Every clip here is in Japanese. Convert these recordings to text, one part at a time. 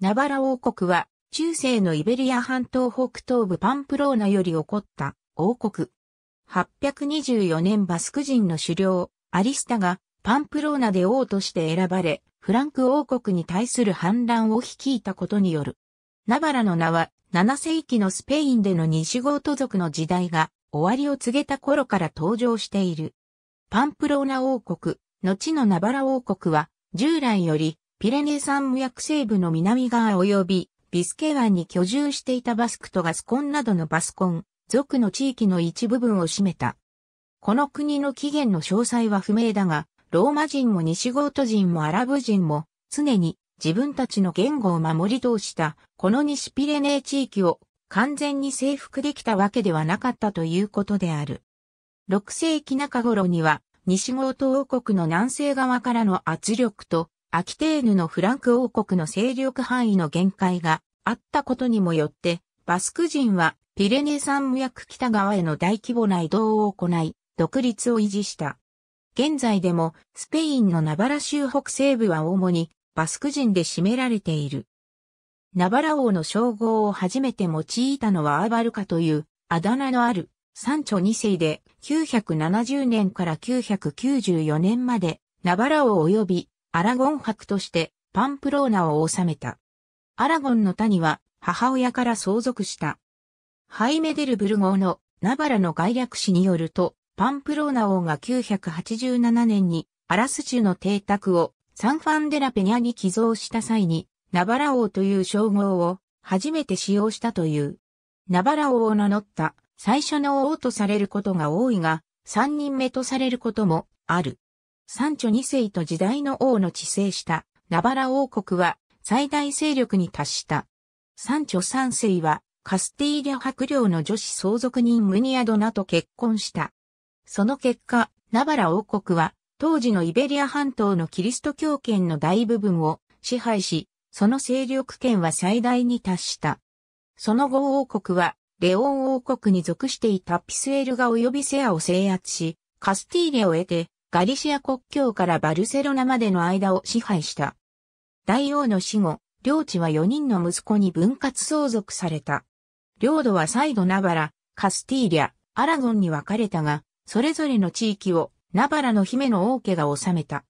ナバラ王国は、中世のイベリア半島北東部パンプローナより起こった王国。824年バスク人の首領、アリスタがパンプローナで王として選ばれ、フランク王国に対する反乱を率いたことによる。ナバラの名は、7世紀のスペインでの西ゴート族の時代が終わりを告げた頃から登場している。パンプローナ王国、後のナバラ王国は、従来よりピレネー山脈西部の南側及びビスケ湾に居住していたバスクとガスコンなどのバスコン、族の地域の一部分を占めた。この国の起源の詳細は不明だが、ローマ人も西ゴート人もアラブ人も常に自分たちの言語を守り通した、この西ピレネー地域を完全に征服できたわけではなかったということである。6世紀中頃には西ゴート王国の南西側からの圧力とアキテーヌのフランク王国の勢力範囲の限界があったことにもよって、バスク人はピレネ山脈北側への大規模な移動を行い、独立を維持した。現在でもスペインのナバラ州北西部は主にバスク人で占められている。ナバラ王の称号を初めて用いたのはアバルカというあだ名のある三朝二世で970年から994年までナバラ王及びアラゴン伯としてパンプローナを治めた。アラゴンの谷は母親から相続した。ハイメデルブル号のナバラの概略史によると、パンプローナ王が987年にアラス州の邸宅をサンファンデラペニャに寄贈した際に、ナバラ王という称号を初めて使用したという。ナバラ王を名乗った最初の王とされることが多いが、三人目とされることもある。サンチョ2世と時代の王の治世したナバラ王国は最大勢力に達した。サンチョ3世はカスティーリャ伯領の女子相続人ムニアドナと結婚した。その結果、ナバラ王国は当時のイベリア半島のキリスト教圏の大部分を支配し、その勢力圏は最大に達した。その後王国はレオン王国に属していたピスエルガ及びセアを制圧し、カスティーレを得て、ガリシア国境からバルセロナまでの間を支配した。大王の死後、領地は4人の息子に分割相続された。領土は再度ナバラ、カスティーリャ、アラゴンに分かれたが、それぞれの地域をナバラの姫の王家が治めた。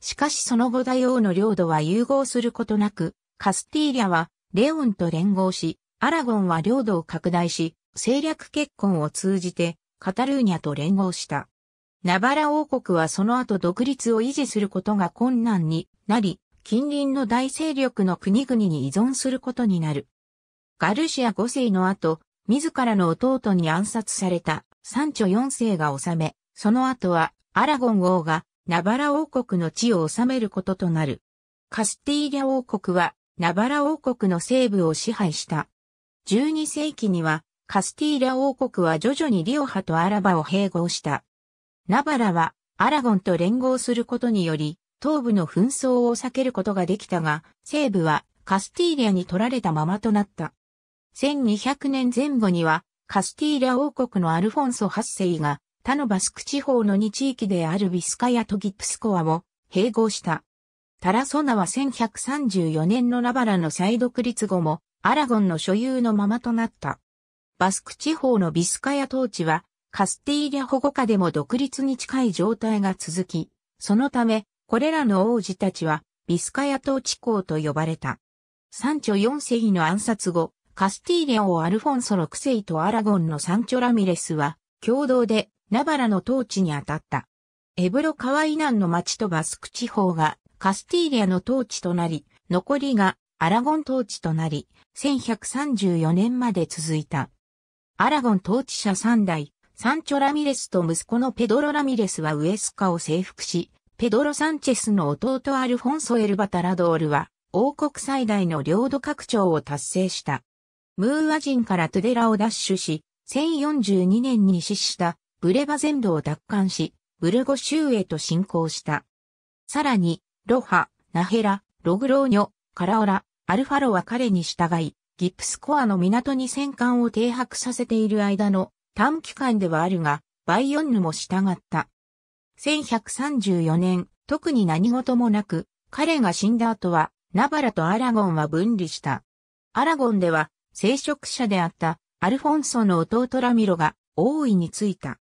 しかしその後大王の領土は融合することなく、カスティーリャはレオンと連合し、アラゴンは領土を拡大し、政略結婚を通じてカタルーニャと連合した。ナバラ王国はその後独立を維持することが困難になり、近隣の大勢力の国々に依存することになる。ガルシア5世の後、自らの弟に暗殺されたサンチョ4世が治め、その後はアラゴン王がナバラ王国の地を治めることとなる。カスティーリャ王国はナバラ王国の西部を支配した。12世紀にはカスティーリャ王国は徐々にリオハとアラバを併合した。ナバラはアラゴンと連合することにより、東部の紛争を避けることができたが、西部はカスティーリアに取られたままとなった。1200年前後には、カスティーリア王国のアルフォンソ8世が、他のバスク地方の2地域であるビスカヤとギプスコアを併合した。タラソナは1134年のナバラの再独立後も、アラゴンの所有のままとなった。バスク地方のビスカヤ統治は、カスティーリャ保護下でも独立に近い状態が続き、そのため、これらの王子たちは、ビスカヤ統治公と呼ばれた。サンチョ4世の暗殺後、カスティーリャ王アルフォンソ6世とアラゴンのサンチョラミレスは、共同でナバラの統治に当たった。エブロ川以南の町とバスク地方がカスティーリャの統治となり、残りがアラゴン統治となり、1134年まで続いた。アラゴン統治者3代、サンチョ・ラミレスと息子のペドロ・ラミレスはウエスカを征服し、ペドロ・サンチェスの弟アルフォンソ・エルバタラドールは、王国最大の領土拡張を達成した。ムーア人からトゥデラを奪取し、1042年に死したブレバ全土を奪還し、ブルゴ州へと侵攻した。さらに、ロハ、ナヘラ、ログローニョ、カラオラ、アルファロは彼に従い、ギプスコアの港に戦艦を停泊させている間の短期間ではあるが、バイヨンヌも従った。1134年、特に何事もなく、彼が死んだ後は、ナバラとアラゴンは分離した。アラゴンでは、聖職者であったアルフォンソの弟ラミロが王位についた。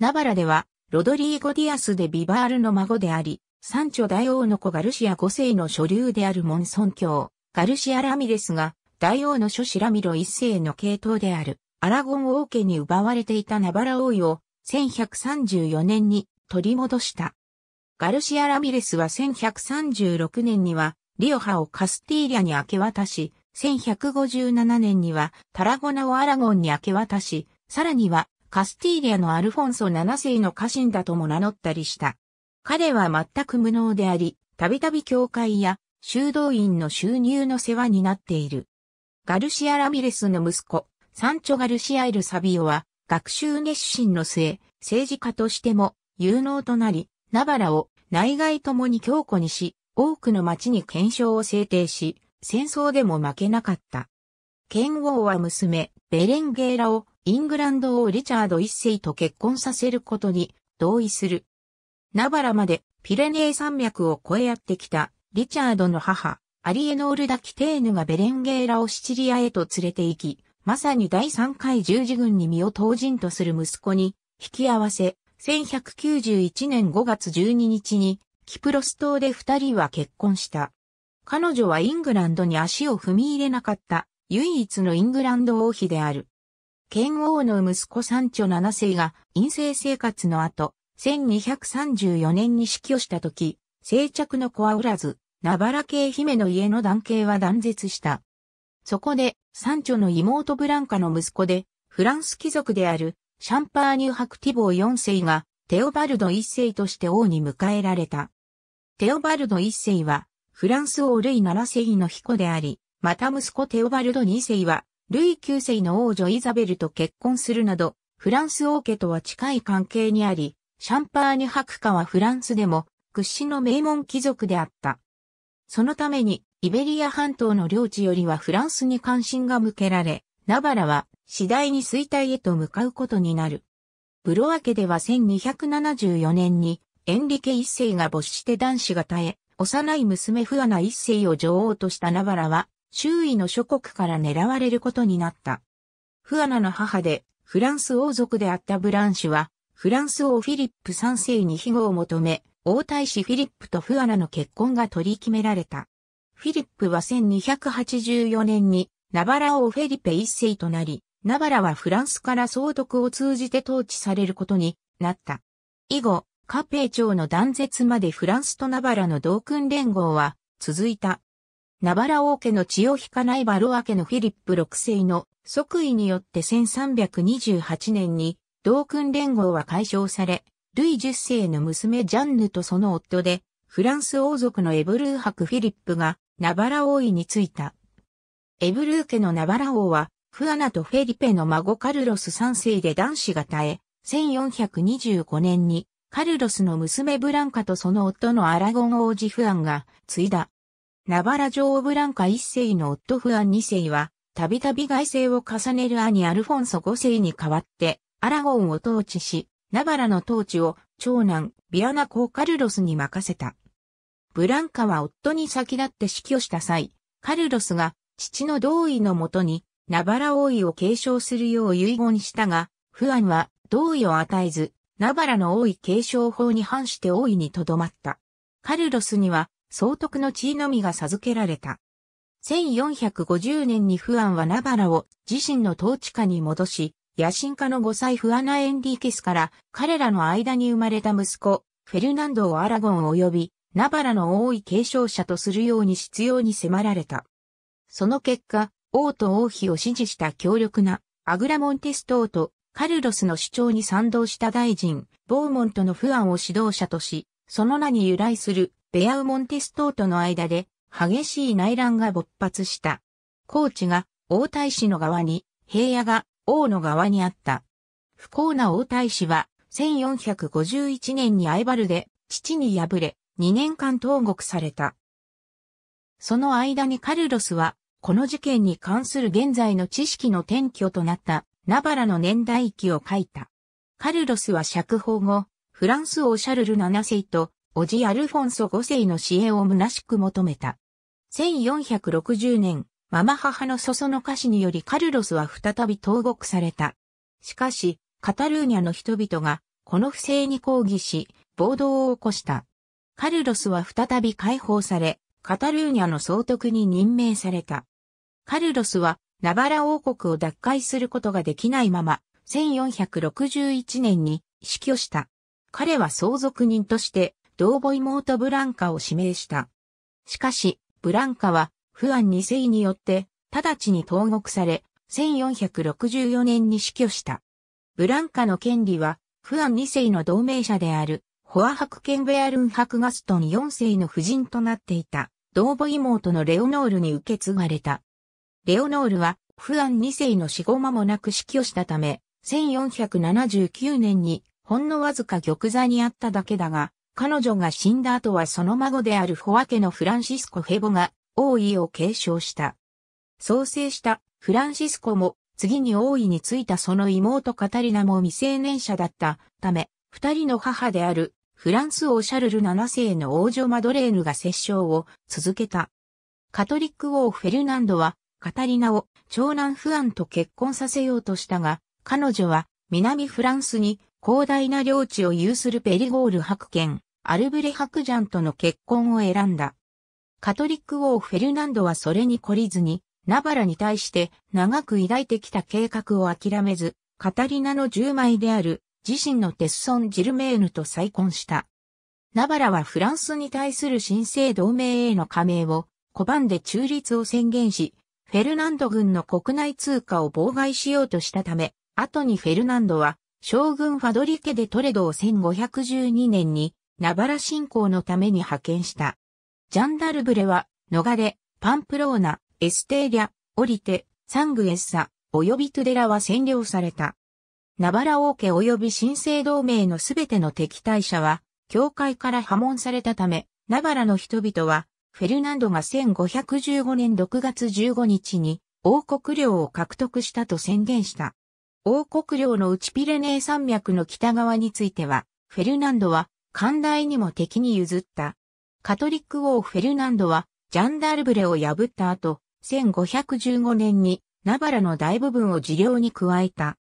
ナバラでは、ロドリーゴ・ディアスでビバールの孫であり、サンチョ大王の子ガルシア5世の所流であるモンソン教、ガルシア・ラミレスが、大王の諸子ラミロ1世の系統である。アラゴン王家に奪われていたナバラ王位を1134年に取り戻した。ガルシア・ラミレスは1136年にはリオハをカスティーリャに明け渡し、1157年にはタラゴナをアラゴンに明け渡し、さらにはカスティーリャのアルフォンソ7世の家臣だとも名乗ったりした。彼は全く無能であり、たびたび教会や修道院の収入の世話になっている。ガルシア・ラミレスの息子、サンチョ・ガルシア・エル・サビオは、学習熱心の末、政治家としても有能となり、ナバラを内外ともに強固にし、多くの町に検証を制定し、戦争でも負けなかった。剣王は娘、ベレンゲーラをイングランド王リチャード一世と結婚させることに同意する。ナバラまでピレネー山脈を越えやってきたリチャードの母、アリエノール・ダ・キテーヌがベレンゲーラをシチリアへと連れて行き、まさに第3回十字軍に身を投人とする息子に、引き合わせ、1191年5月12日に、キプロス島で二人は結婚した。彼女はイングランドに足を踏み入れなかった唯一のイングランド王妃である。剣王の息子三ン七世が陰性生活の後、1234年に死去した時、生着の子はおらず、ナバラ系姫の家の男系は断絶した。そこで、サンチョの妹ブランカの息子で、フランス貴族である、シャンパーニュクティボー4世が、テオバルド1世として王に迎えられた。テオバルド1世は、フランス王ルイ7世の彦であり、また息子テオバルド2世は、ルイ9世の王女イザベルと結婚するなど、フランス王家とは近い関係にあり、シャンパーニュク家はフランスでも屈指の名門貴族であった。そのために、イベリア半島の領地よりはフランスに関心が向けられ、ナバラは次第に衰退へと向かうことになる。ブロア家では1274年にエンリケ一世が没して男子が絶え、幼い娘フアナ一世を女王としたナバラは周囲の諸国から狙われることになった。フアナの母でフランス王族であったブランシュはフランス王フィリップ三世に庇護を求め、王太子フィリップとフアナの結婚が取り決められた。フィリップは1284年にナバラ王フェリペ一世となり、ナバラはフランスから総督を通じて統治されることになった。以後、カペー朝の断絶までフランスとナバラの同訓連合は続いた。ナバラ王家の血を引かないバロア家のフィリップ六世の即位によって1328年に同訓連合は解消され、ルイ10世の娘ジャンヌとその夫で、フランス王族のエブルー博フィリップがナバラ王位についた。エブルー家のナバラ王は、フアナとフェリペの孫カルロス3世で男子が絶え、1425年に、カルロスの娘ブランカとその夫のアラゴン王子フアンが継いだ。ナバラ女王ブランカ1世の夫フアン2世は、たびたび外政を重ねる兄アルフォンソ5世に代わって、アラゴンを統治し、ナバラの統治を長男、ビアナ公カルロスに任せた。ブランカは夫に先立って死去した際、カルロスが父の同意のもとにナバラ王位を継承するよう遺言したが、フアンは同意を与えず、ナバラの王位継承法に反して王位にとどまった。カルロスには総督の地位のみが授けられた。1450年にフアンはナバラを自身の統治下に戻し、野心家の5歳フアナ・エンリーケスから彼らの間に生まれた息子、フェルナンドをアラゴン及びナバラの王位継承者とするように必要に迫られた。その結果、王と王妃を支持した強力なアグラモンテストーとカルロスの主張に賛同した大臣、ボーモントの不安を指導者とし、その名に由来するベアウモンテストーとの間で激しい内乱が勃発した。コーチが王太子の側に、平野が王の側にあった。不幸な王太子は1451年にアイバルで父に敗れ、2年間投獄された。その間にカルロスは、この事件に関する現在の知識の転居となった、ナバラの年代記を書いた。カルロスは釈放後、フランス王シャルル七世と、おじアルフォンソ五世の支援を虚しく求めた。1460年、ママ母のそその歌詞によりカルロスは再び投獄された。しかし、カタルーニャの人々が、この不正に抗議し、暴動を起こした。カルロスは再び解放され、カタルーニャの総督に任命された。カルロスはナバラ王国を奪回することができないまま、1461年に死去した。彼は相続人として、同母妹ブランカを指名した。しかし、ブランカは、不安2世によって、直ちに投獄され、1464年に死去した。ブランカの権利は、不安2世の同盟者であるホアク・ケンベアルンク・ガストン4世の夫人となっていた、同母妹のレオノールに受け継がれた。レオノールは、フアン2世の死後間もなく死去したため、1479年に、ほんのわずか玉座にあっただけだが、彼女が死んだ後はその孫であるフォア家のフランシスコ・フェボが、王位を継承した。創生したフランシスコも、次に王位についたその妹カタリナも未成年者だったため、二人の母であるフランス王シャルル7世の王女マドレーヌが摂政を続けた。カトリック王フェルナンドはカタリナを長男フアンと結婚させようとしたが、彼女は南フランスに広大な領地を有するペリゴール白剣、アルブレ白ジャンとの結婚を選んだ。カトリック王フェルナンドはそれに懲りずに、ナバラに対して長く抱いてきた計画を諦めず、カタリナの10枚である自身のテッソン・ジルメーヌと再婚した。ナバラはフランスに対する新生同盟への加盟を拒んで中立を宣言し、フェルナンド軍の国内通貨を妨害しようとしたため、後にフェルナンドは将軍ファドリケでトレドを1512年にナバラ侵攻のために派遣した。ジャンダルブレは、逃れ、パンプローナ、エステーリャ、オリテ、サングエッサ、及びトゥデラは占領された。ナバラ王家及び新生同盟のすべての敵対者は、教会から破門されたため、ナバラの人々は、フェルナンドが1515年6月15日に王国領を獲得したと宣言した。王国領の内ピレネー山脈の北側については、フェルナンドは寛大にも敵に譲った。カトリック王フェルナンドはジャンダルブレを破った後、1515年にナバラの大部分を治療に加えた。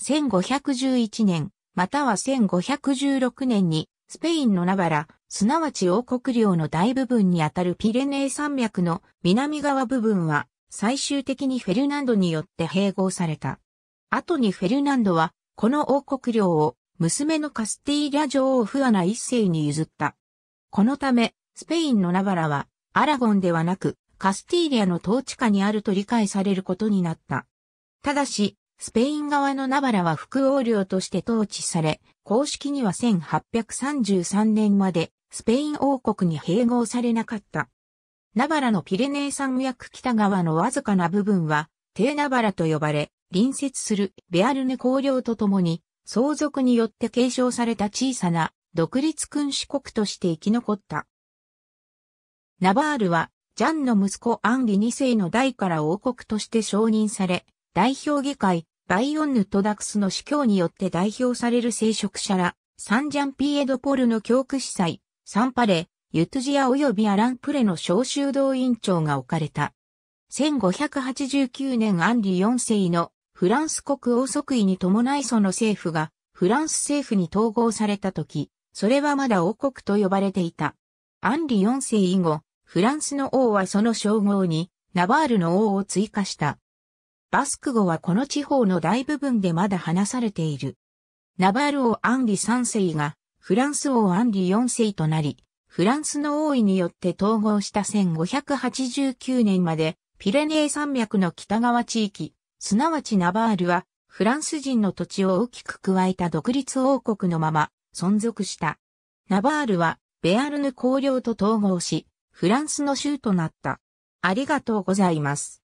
1511年、または1516年に、スペインのナバラ、すなわち王国領の大部分にあたるピレネー山脈の南側部分は、最終的にフェルナンドによって併合された。後にフェルナンドは、この王国領を、娘のカスティーリャ女王フアナ一世に譲った。このため、スペインのナバラは、アラゴンではなく、カスティーリアの統治下にあると理解されることになった。ただし、スペイン側のナバラは副王領として統治され、公式には1833年までスペイン王国に併合されなかった。ナバラのピレネー山脈北側のわずかな部分は、テーナバラと呼ばれ、隣接するベアルネ公領とともに、相続によって継承された小さな独立君主国として生き残った。ナバールは、ジャンの息子アンリ2世の代から王国として承認され、代表議会、バイオンヌトダクスの司教によって代表される聖職者ら、サンジャンピエドポルの教区司祭、サンパレ、ユトジア及びアランプレの召集動員長が置かれた。1589年アンリ4世のフランス国王即位に伴いその政府がフランス政府に統合された時、それはまだ王国と呼ばれていた。アンリ4世以後、フランスの王はその称号にナバールの王を追加した。バスク語はこの地方の大部分でまだ話されている。ナバール王アンリ3世がフランス王アンリ4世となり、フランスの王位によって統合した1589年までピレネー山脈の北側地域、すなわちナバールはフランス人の土地を大きく加えた独立王国のまま存続した。ナバールはベアルヌ公領と統合し、フランスの州となった。ありがとうございます。